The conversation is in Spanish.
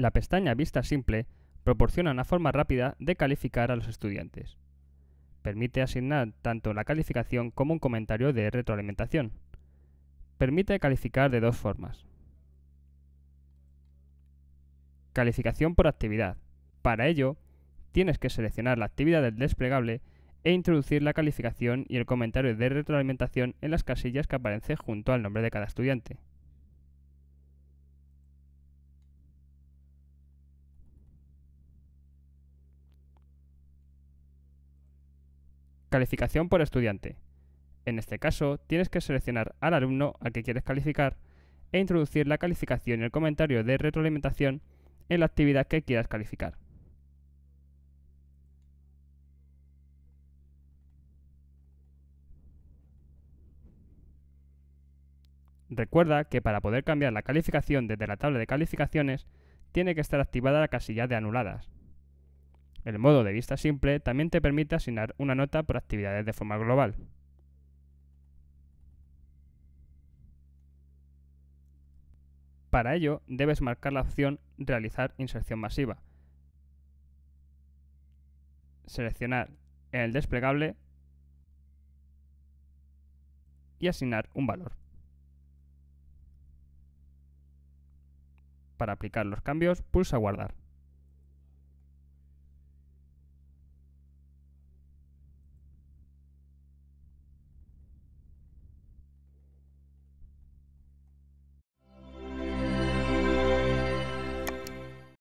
la pestaña Vista Simple proporciona una forma rápida de calificar a los estudiantes. Permite asignar tanto la calificación como un comentario de retroalimentación. Permite calificar de dos formas. Calificación por actividad. Para ello, tienes que seleccionar la actividad del desplegable e introducir la calificación y el comentario de retroalimentación en las casillas que aparece junto al nombre de cada estudiante. Calificación por estudiante. En este caso, tienes que seleccionar al alumno al que quieres calificar e introducir la calificación y el comentario de retroalimentación en la actividad que quieras calificar. Recuerda que para poder cambiar la calificación desde la tabla de calificaciones, tiene que estar activada la casilla de anuladas. El modo de vista simple también te permite asignar una nota por actividades de forma global. Para ello, debes marcar la opción Realizar inserción masiva. Seleccionar en el desplegable y asignar un valor. Para aplicar los cambios, pulsa Guardar.